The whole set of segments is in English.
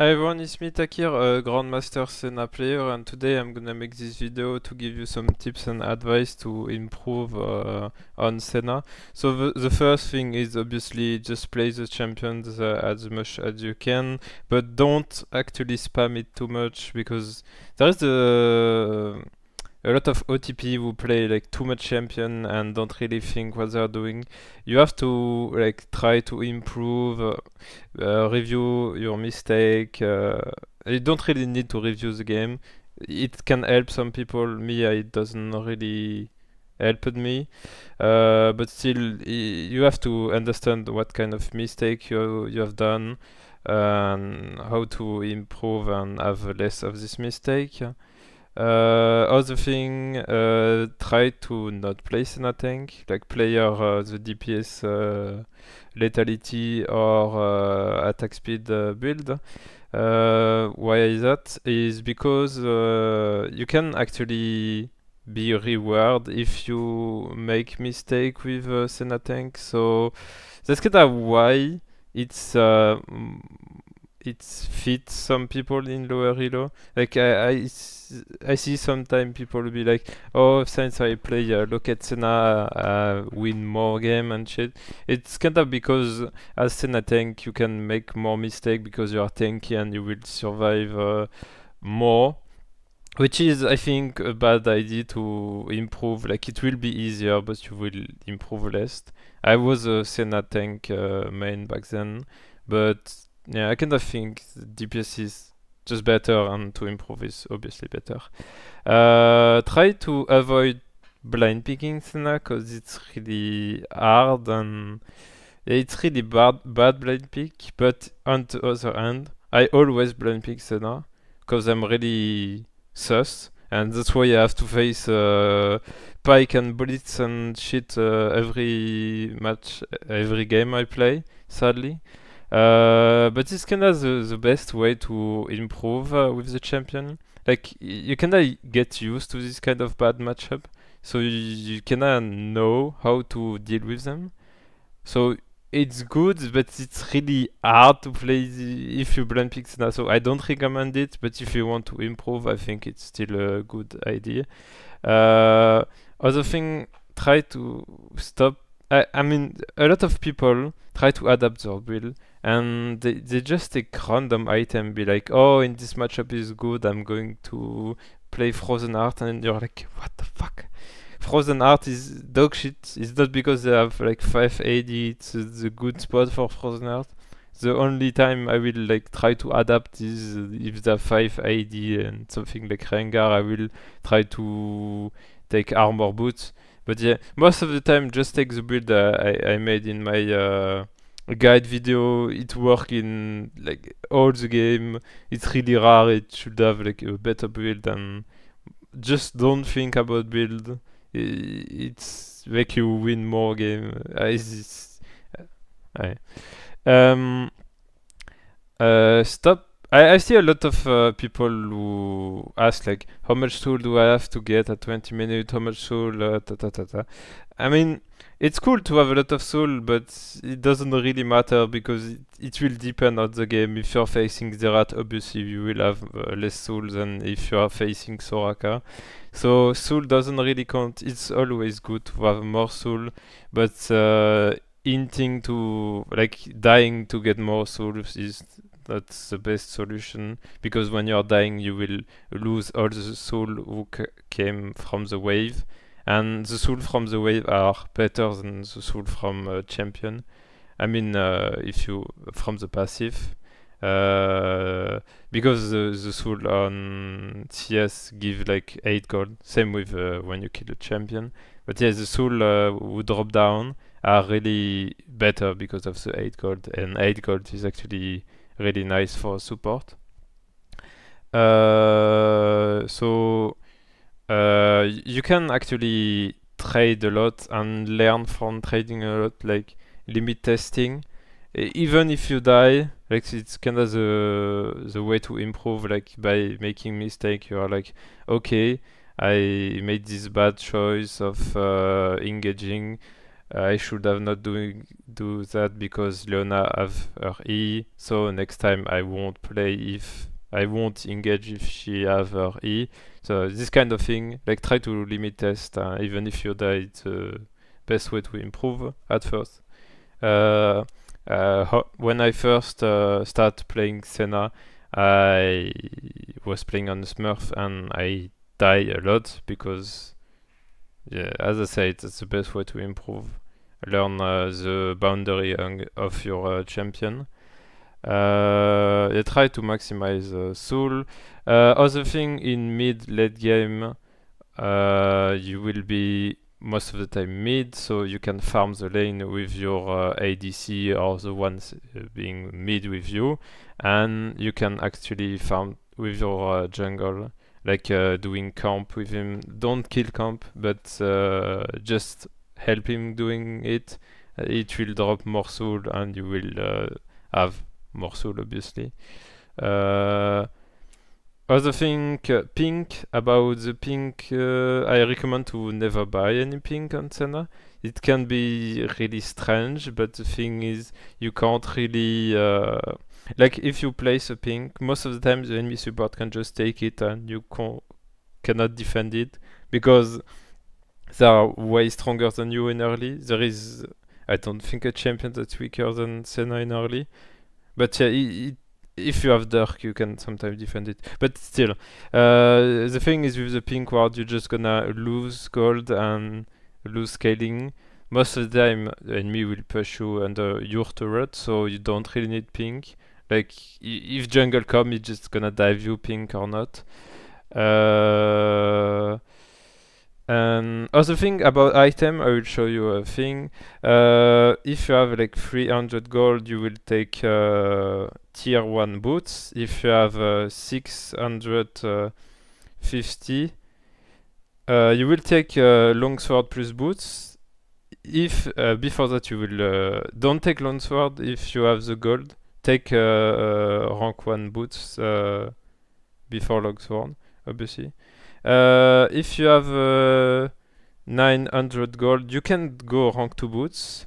Hi everyone, it's me Takir, a uh, Grandmaster Sena player and today I'm gonna make this video to give you some tips and advice to improve uh, on Sena. So the, the, first thing is obviously just play the champions uh, as much as you can, but don't actually spam it too much because there's the... Uh, a lot of OTP who play like too much champion and don't really think what they're doing. You have to like try to improve, uh, uh, review your mistake. Uh, you don't really need to review the game. It can help some people. Me, it doesn't really helped me uh, but still you have to understand what kind of mistake you you have done uh, and how to improve and have less of this mistake uh, other thing, uh, try to not place tank, like player uh, the DPS lethality or attack speed build. why is that? Is because you can actually be reward if you make mistake with uh, cenatank. So that's kind of why it's uh, it fits some people in lower elo. Like I, I, I see sometimes people be like, oh, since I play uh, at Senna, uh, win more game and shit. It's kind of because as Senna tank, you can make more mistake because you are tanky and you will survive uh, more. Which is, I think, a bad idea to improve. Like, it will be easier, but you will improve less. I was a Senna tank uh, main back then, but yeah, I kind of think DPS is just better and to improve is obviously better. Uh, try to avoid blind picking Senna because it's really hard and it's really bad, bad blind pick. But on the other hand, I always blind pick Senna because I'm really sus and that's why I have to face uh, Pike and Blitz and shit uh, every match, every game I play, sadly. Uh, but it's kind of the, the best way to improve uh, with the champion. Like you kind of get used to this kind of bad matchup, so you, you kind of know how to deal with them. So it's good, but it's really hard to play the, if you blind picks now. So I don't recommend it, but if you want to improve, I think it's still a good idea. Uh, other thing, try to stop I, I, mean, a lot of people try to adapt their build and they, they just take random item be like oh in this matchup is good i'm going to play frozen art and you're like what the fuck frozen art is dog shit it's not because they have like 580 it's the good spot for frozen art the only time i will like try to adapt is if they have 580 and something like rengar i will try to take armor boots but yeah most of the time just take the build uh, I, I made in my uh, guide video it work in like all the game it's really rare it should have like a better build and just don't think about build it's make you win more game I, I, uh, um uh stop I, I see a lot of uh, people who ask like how much tool do I have to get at 20 minutes how much tool uh, ta ta ta ta I mean it's cool to have a lot of soul, but it doesn't really matter because it, it will depend on the game. If you're facing Zerat, obviously you will have uh, less soul than if you are facing Soraka. So soul doesn't really count. It's always good to have more soul, but uh, hinting to like dying to get more souls is that's the best solution because when you're dying you will lose all the soul who came from the wave and the soul from the wave are better than the soul from uh, champion. I mean, uh, if you from the passive, uh, because the, the soul on CS give like eight gold. Same with uh, when you kill a champion. But yes, yeah, the soul uh, would drop down are really better because of the eight gold, and eight gold is actually really nice for support. Uh, so uh, you can actually trade a lot and learn from trading a lot, like limit testing. Even if you die, like it's kind of the the way to improve, like by making mistake. You are like, okay, I made this bad choice of uh, engaging. I should have not doing do that because Leona have her E. So next time I won't play if I won't engage if she have her E. So this kind of thing, like try to limit test, uh, even if you die, it's the uh, best way to improve at first. Uh, uh when I first uh, start playing Senna, I was playing on Smurf and I die a lot because, yeah, as I said, it's the best way to improve. Learn uh, the boundary of your uh, champion. Uh, they try to maximize uh, Soul. Uh, other thing in mid late game, uh, you will be most of the time mid, so you can farm the lane with your uh, ADC or the ones being mid with you, and you can actually farm with your uh, jungle, like uh, doing camp with him. Don't kill camp, but just help him doing it. It will drop more soul, and you will have Morsul, obviously. Uh, other thing, uh, pink, about the pink, uh, I recommend to never buy any pink antenna. It can be really strange, but the thing is, you can't really... Uh, like, if you place a pink, most of the time the enemy support can just take it and you can cannot defend it, because they are way stronger than you in early. There is, I don't think, a champion that's weaker than Senna in early. But yeah, uh, it, it, if you have dark, you can sometimes defend it. But still, uh, the thing is with the pink ward, you're just gonna lose gold and lose scaling. Most of the time, the enemy will push you under your turret, so you don't really need pink. Like, if jungle come, it's just gonna dive you pink or not. Uh, other thing about item, I will show you a thing. Uh, if you have like 300 gold, you will take uh, tier 1 boots. If you have uh, 650, uh, uh, you will take uh, longsword plus boots. If before that you will don't take longsword if you have the gold, take rank 1 boots before longsword, obviously. if you have 900 gold. You can go rank 2 boots.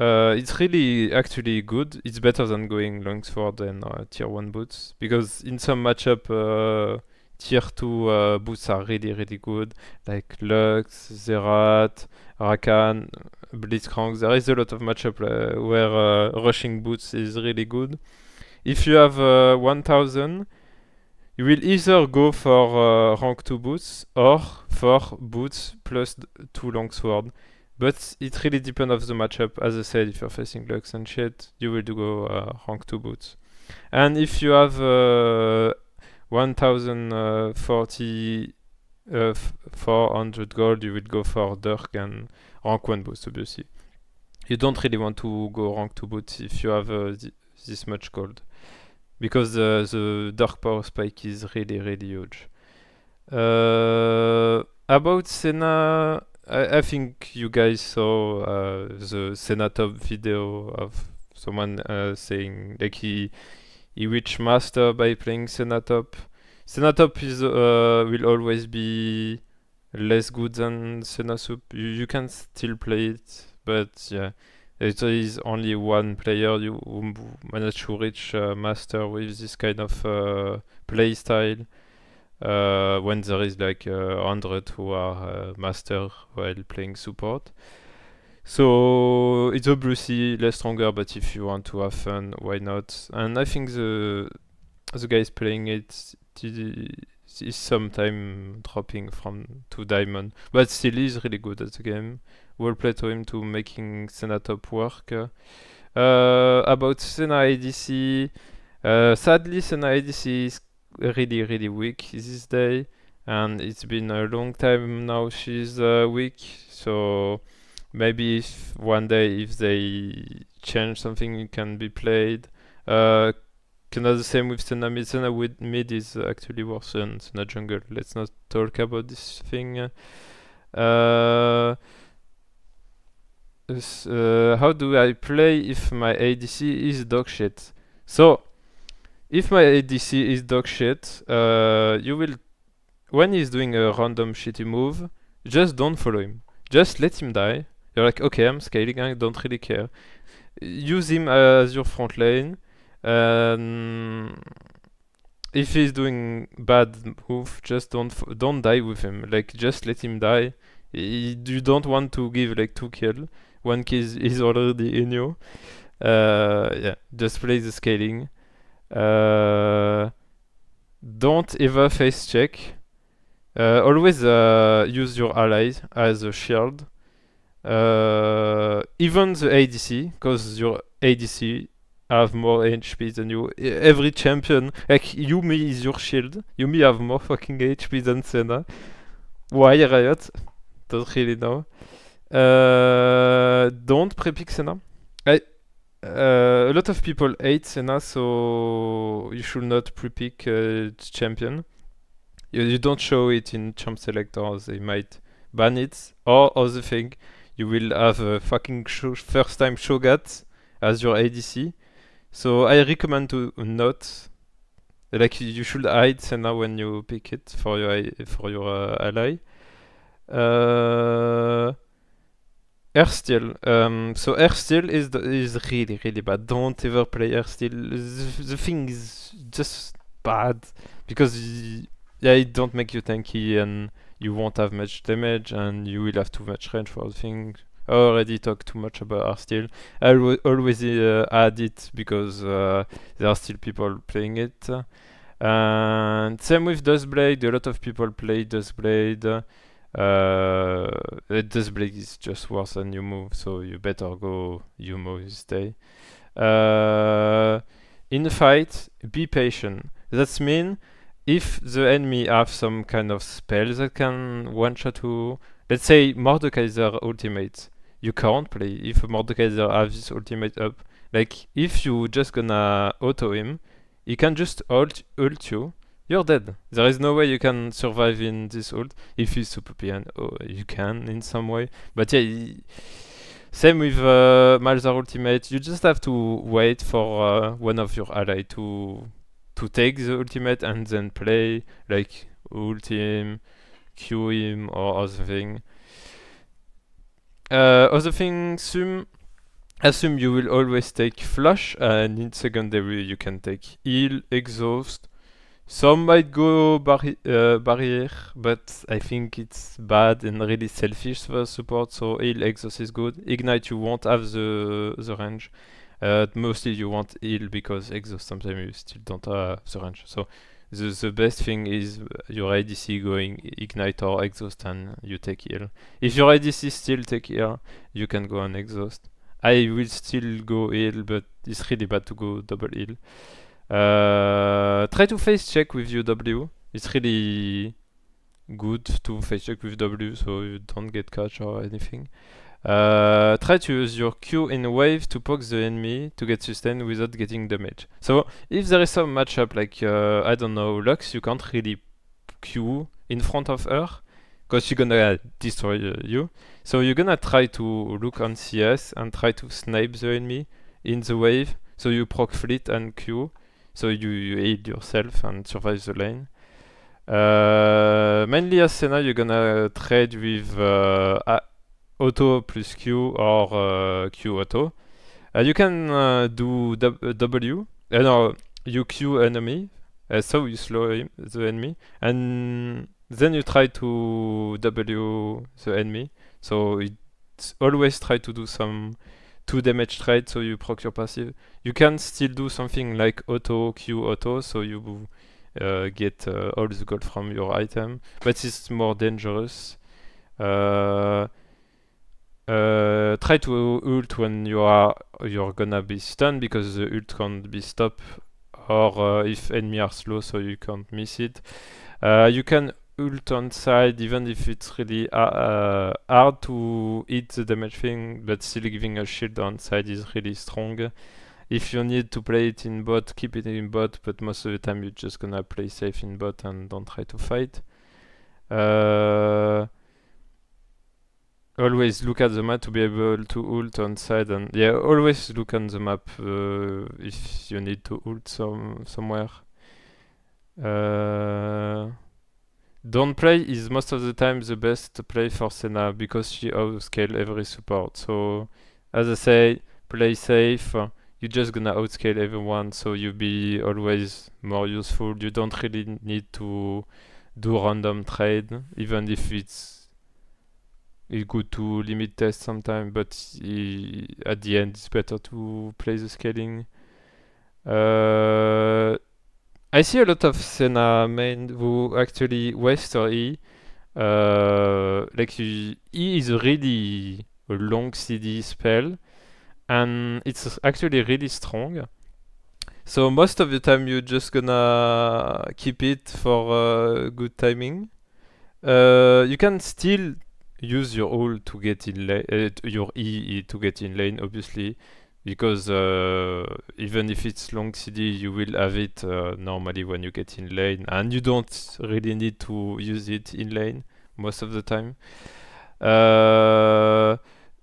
Uh, it's really actually good. It's better than going Longsword and uh, tier 1 boots. Because in some matchup, uh, tier 2 uh, boots are really, really good. Like Lux, Zerat, Rakan, Blitzcrank. There is a lot of matchup uh, where uh, rushing boots is really good. If you have 1000, you will either go for uh, rank 2 boots or for boots plus 2 longsword. But it really depends of the matchup. As I said, if you're facing Lux and shit, you will go uh, rank 2 boots. And if you have uh, 1040 uh, uh 400 gold, you will go for Dirk and rank 1 boots, obviously. You don't really want to go rank 2 boots if you have uh, th this much gold because the, the dark power spike is really really huge. Uh, about Senna, I, I, think you guys saw uh, the Senna top video of someone uh, saying like he he reached master by playing Senna top. Senna top is uh, will always be less good than Senna soup. You, you can still play it, but yeah. It is only one player you who manage to reach uh, master with this kind of uh, play style. Uh, when there is like uh, 100 who are uh, master while playing support. So it's obviously less stronger, but if you want to have fun, why not? And I think the the guys playing it is time dropping from two diamond. But still, is really good at the game. Well played play to him to making Senna top work. Uh, about Senna ADC, uh, sadly Senna ADC is really really weak this day, and it's been a long time now she's uh, weak. So maybe if one day if they change something, it can be played. Uh, Kinda the same with Senna mid. Senna with mid is actually worse than Senna jungle. Let's not talk about this thing. Uh, uh, how do I play if my ADC is dog shit? So, if my ADC is dog shit, uh, you will, when he's doing a random shitty move, just don't follow him. Just let him die. You're like, okay, I'm scaling, I don't really care. Use him as your front lane. Um, if he's doing bad move, just don't don't die with him. Like just let him die. He, you don't want to give like two kill. One kill is already in you. Uh, yeah, just play the scaling. Uh, don't ever face check. Uh, always uh, use your allies as a shield. Uh, even the ADC, because your ADC have more HP than you. Every champion, like Yumi is your shield. Yumi have more fucking HP than Senna. Why Riot? Don't really know. Uh, don't pre-pick Senna. I, uh, a lot of people hate Senna, so you should not pre-pick uh, champion. You, you don't show it in champ selectors. They might ban it. Or other thing, you will have a fucking first time Shogat as your ADC. So I recommend to not like you should hide Senna when you pick it for your for your uh, ally. Uh, Steel. Um, so Airsteel is the, is really really bad. Don't ever play Airsteel. The, the thing is just bad because yeah, it don't make you tanky and you won't have much damage and you will have too much range for the thing already talked too much about R Steel. I always uh, add it because uh, there are still people playing it. And same with Dustblade, a lot of people play Dustblade. Uh, Dustblade is just worse than you move, so you better go You move stay. Uh, in fight, be patient. That means if the enemy have some kind of spell that can one-shot who let's say Mordekaiser ultimate you can't play if Mordekaiser has ultimate up. Like if you just gonna auto him, he can just ult, ult you. You're dead. There is no way you can survive in this ult. If he's super PN, oh, you can in some way. But yeah, he, same with uh, Malzar ultimate. You just have to wait for uh, one of your ally to to take the ultimate and then play like ult him, Q him or other thing uh, other thing, assume. assume you will always take flush and in secondary you can take heal, exhaust. Some might go barri uh, barrier, but I think it's bad and really selfish for support, so heal, exhaust is good. Ignite you won't have the, the range. Uh, mostly you want heal because exhaust sometimes you still don't have the range. So the, the best thing is your ADC going ignite or exhaust and you take heal. If your ADC still take heal, you can go on exhaust. I will still go heal, but it's really bad to go double heal. Uh, try to face check with W It's really good to face check with W so you don't get catch or anything. Uh, try to use your Q in wave to poke the enemy to get sustain without getting damage. So if there is some matchup like, uh, I don't know, Lux, you can't really Q in front of her, because she's gonna uh, destroy uh, you. So you're gonna try to look on CS and try to snipe the enemy in the wave, so you proc fleet and Q, so you, you aid yourself and survive the lane. Uh, mainly as Senna, you're gonna trade with uh, auto plus Q or uh, Q auto. Uh, you can uh, do W, uh, no, you Q enemy, so you slow him, the enemy, and then you try to W the enemy. So it's always try to do some two damage trade so you proc your passive. You can still do something like auto Q auto so you uh, get uh, all the gold from your item, but it's more dangerous. Uh, uh, try to ult when you are you're gonna be stunned because the ult can't be stopped or uh, if enemy are slow so you can't miss it. Uh, you can ult on side even if it's really uh, hard to hit the damage thing but still giving a shield on side is really strong. If you need to play it in bot, keep it in bot, but most of the time you're just gonna play safe in bot and don't try to fight. Uh, always look at the map to be able to ult on side and yeah always look on the map uh, if you need to ult some somewhere uh, don't play is most of the time the best play for Senna because she outscale every support so as I say play safe you're just gonna outscale everyone so you'll be always more useful you don't really need to do random trade even if it's it's good to limit test sometimes, but at the end it's better to play the scaling. Uh, I see a lot of Senna men who actually or E, uh, like E is really a long CD spell, and it's actually really strong. So most of the time you're just gonna keep it for uh, good timing. Uh, you can still use your all to get in lane, uh, your E to get in lane, obviously, because uh, even if it's long CD, you will have it uh, normally when you get in lane, and you don't really need to use it in lane most of the time. Uh,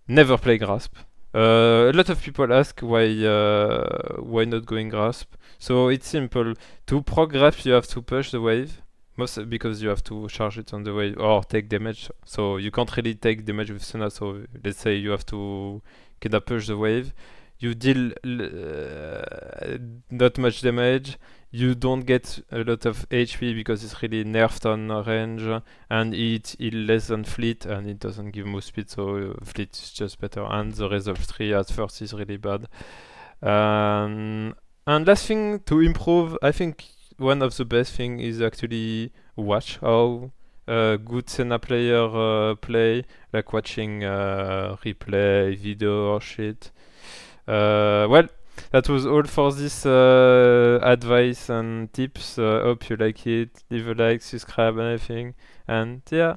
never play grasp. Uh, a lot of people ask why uh, why not going grasp. So it's simple. To progress, you have to push the wave. Most because you have to charge it on the way or take damage. So you can't really take damage with Senna. So let's say you have to kinda push the wave. You deal uh, not much damage. You don't get a lot of HP because it's really nerfed on range, and it is less than Fleet, and it doesn't give more speed. So uh, Fleet is just better, and the Resolve 3 at first is really bad. Um, and last thing to improve, I think one of the best thing is actually watch how uh, good Senna player uh, play, like watching uh, replay, video or shit. Uh, well, that was all for this uh, advice and tips. Uh, hope you like it. Leave a like, subscribe, and everything. And yeah.